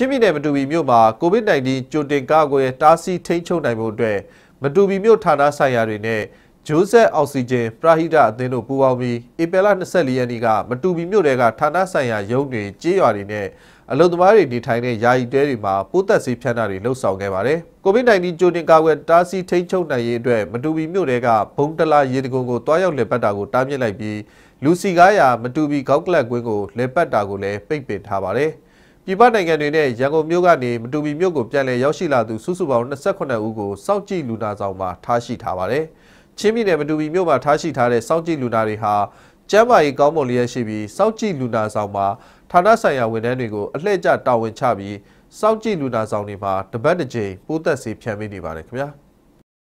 ချင်းပြည်နယ်မတူပီမြို့မှာကိုဗစ် -19 ကြိုတင်ကာကွယ်တားဆီးထိန်းချုပ်နိုင်မှုအတွက်မတူပီမြို့ဌာနဆိုင်ရာတွေနဲ့ဂျိုးဆက်အောက်ဆီဂျင်ပရာဟိတအသင်းတို့ပူးပေါင်းပြီးဧပြီလ24ရက်နေ့ကမတူပီမြို့တွေကဌာနဆိုင်ရာရုံးတွေကြေးရွာတွေနဲ့အလုံသမားတွေနေထိုင်တဲ့ယာယီတဲတွေမှာပိုးသက်ဆေးဖြန့်တာတွေလှုပ်ဆောင်ခဲ့ပါတယ်။ကိုဗစ် -19 ကြိုတင်ကာကွယ်တားဆီးထိန်းချုပ်နိုင်ရေးအတွက်မတူပီမြို့တွေကဘုံတလာရေတကုံကိုတွားရောက်လည်ပတ်တာကိုတားမြစ်လိုက်ပြီးလူစီကားရာမတူပီကောက်ကလပ်ကွင်းကိုလည်ပတ်တာကိုလည်းပိတ်ပင်ထားပါတယ်။ပြည်ပနိုင်ငံတွေနဲ့ရန်ကုန်မြို့ကနေမတူပီမြို့ကိုပြန်လည်ရောက်ရှိလာသူစုစုပေါင်း28ဦးကိုစောင့်ကြည့်လူနာဆောင်မှာထားရှိထားပါတယ်။ချင်းပြည်နယ်မတူပီမြို့မှာထားရှိထားတဲ့စောင့်ကြည့်လူနာတွေဟာကျန်းမာရေးကောင်းမွန်လျက်ရှိပြီးစောင့်ကြည့်လူနာဆောင်မှာဌာနဆိုင်ရာဝန်ထမ်းတွေကိုအလှည့်ကျတာဝန်ချပြီးစောင့်ကြည့်လူနာဆောင်တွေမှာတပတ်တစ်ကြိမ်ပိုးသက်ဆေးဖြန့်ပေးနေပါတယ်ခင်ဗျာ။